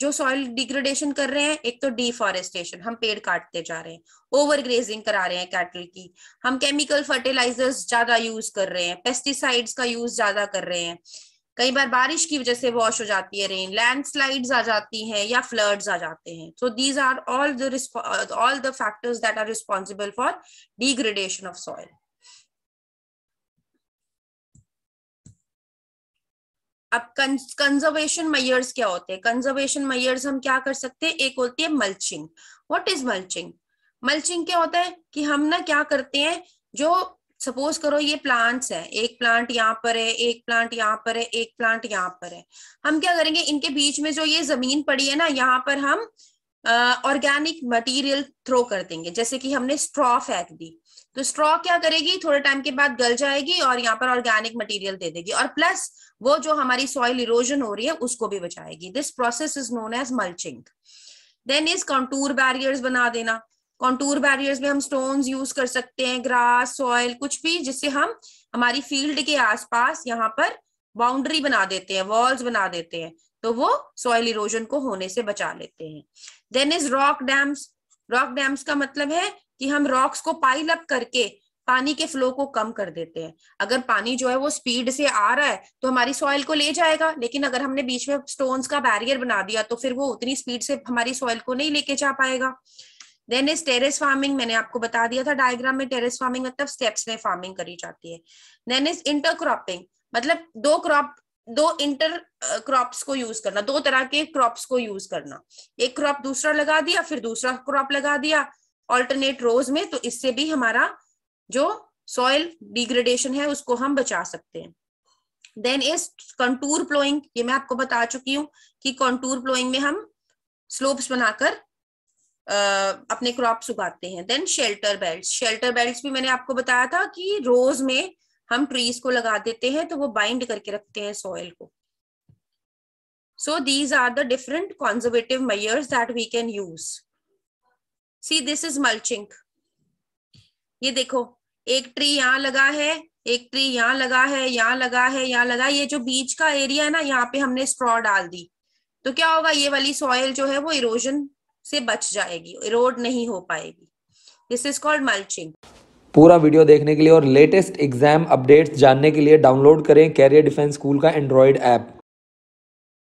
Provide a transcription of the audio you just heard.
जो soil degradation कर रहे हैं एक तो डिफॉरेस्टेशन हम पेड़ काटते जा रहे हैं ओवर ग्रेजिंग करा रहे हैं कैटल की हम केमिकल फर्टिलाइजर्स ज्यादा यूज कर रहे हैं पेस्टिसाइड्स का यूज ज्यादा कर रहे हैं कई बार बारिश की वजह से वॉश हो जाती है रेन लैंडस्लाइड्स आ जाती हैं या फ्लड्स आ जाते हैं so these are all the all the factors that are responsible for degradation of soil अब कंजर्वेशन मयर्स क्या होते हैं कंजर्वेशन मयर्स हम क्या कर सकते हैं एक होती है mulching what is mulching mulching क्या होता है कि हम ना क्या करते हैं जो सपोज करो ये प्लांट्स है एक प्लांट यहाँ पर है एक प्लांट यहाँ पर है एक प्लांट यहाँ पर है हम क्या करेंगे इनके बीच में जो ये जमीन पड़ी है ना यहाँ पर हम ऑर्गेनिक मटेरियल थ्रो कर देंगे जैसे कि हमने स्ट्रॉ फेंक दी तो स्ट्रॉ क्या करेगी थोड़े टाइम के बाद गल जाएगी और यहाँ पर ऑर्गेनिक मटेरियल दे देगी और प्लस वो जो हमारी सॉइल इरोजन हो रही है उसको भी बचाएगी this process is known as mulching then is contour barriers बना देना कॉन्टूर बैरियर्स में हम स्टोन्स यूज कर सकते हैं ग्रास सॉइल कुछ भी जिससे हम हमारी फील्ड के आसपास यहाँ पर बाउंड्री बना देते हैं वॉल्स बना देते हैं तो वो सॉइल इरोजन को होने से बचा लेते हैं then is rock dams rock dams का मतलब है कि हम रॉक्स को पाइल अप करके पानी के फ्लो को कम कर देते हैं अगर पानी जो है वो स्पीड से आ रहा है तो हमारी सॉइल को ले जाएगा लेकिन अगर हमने बीच में स्टोन्स का बैरियर बना दिया तो फिर वो उतनी स्पीड से हमारी सॉइल को नहीं लेके जा पाएगा देन इज टेरेस फार्मिंग मैंने आपको बता दिया था डायग्राम में टेरेस फार्मिंग मतलब स्टेप्स में फार्मिंग करी जाती है देन इज इंटरक्रॉपिंग मतलब दो क्रॉप दो इंटर क्रॉप्स को यूज करना दो तरह के क्रॉप्स को यूज करना एक क्रॉप दूसरा लगा दिया फिर दूसरा क्रॉप लगा दिया ऑल्टरनेट रोज में तो इससे भी हमारा जो सॉइल डिग्रेडेशन है उसको हम बचा सकते हैं देन इज कंटूर प्लोइंग ये मैं आपको बता चुकी हूँ कि कंटूर प्लोइंग में हम स्लोप्स बनाकर अपने क्रॉप्स उगाते हैं then shelter belt shelter belt भी मैंने आपको बताया था कि रोज में हम ट्रीज को लगा देते हैं तो वो बाइंड करके रखते हैं सॉइल को so these are the different conservative measures that we can use see this is mulching ये देखो एक ट्री यहाँ लगा है एक ट्री यहाँ लगा है यहाँ लगा है यहाँ लगा ये जो बीच का एरिया है ना यहाँ पे हमने स्ट्रॉ डाल दी तो क्या होगा ये वाली सॉइल जो है वो इरोजन से बच जाएगी इरोड नहीं हो पाएगी दिस इज कॉल्ड मल्चिंग पूरा वीडियो देखने के लिए और लेटेस्ट एग्जाम अपडेट्स जानने के लिए डाउनलोड करें कैरियर डिफेंस स्कूल का एंड्रॉयड ऐप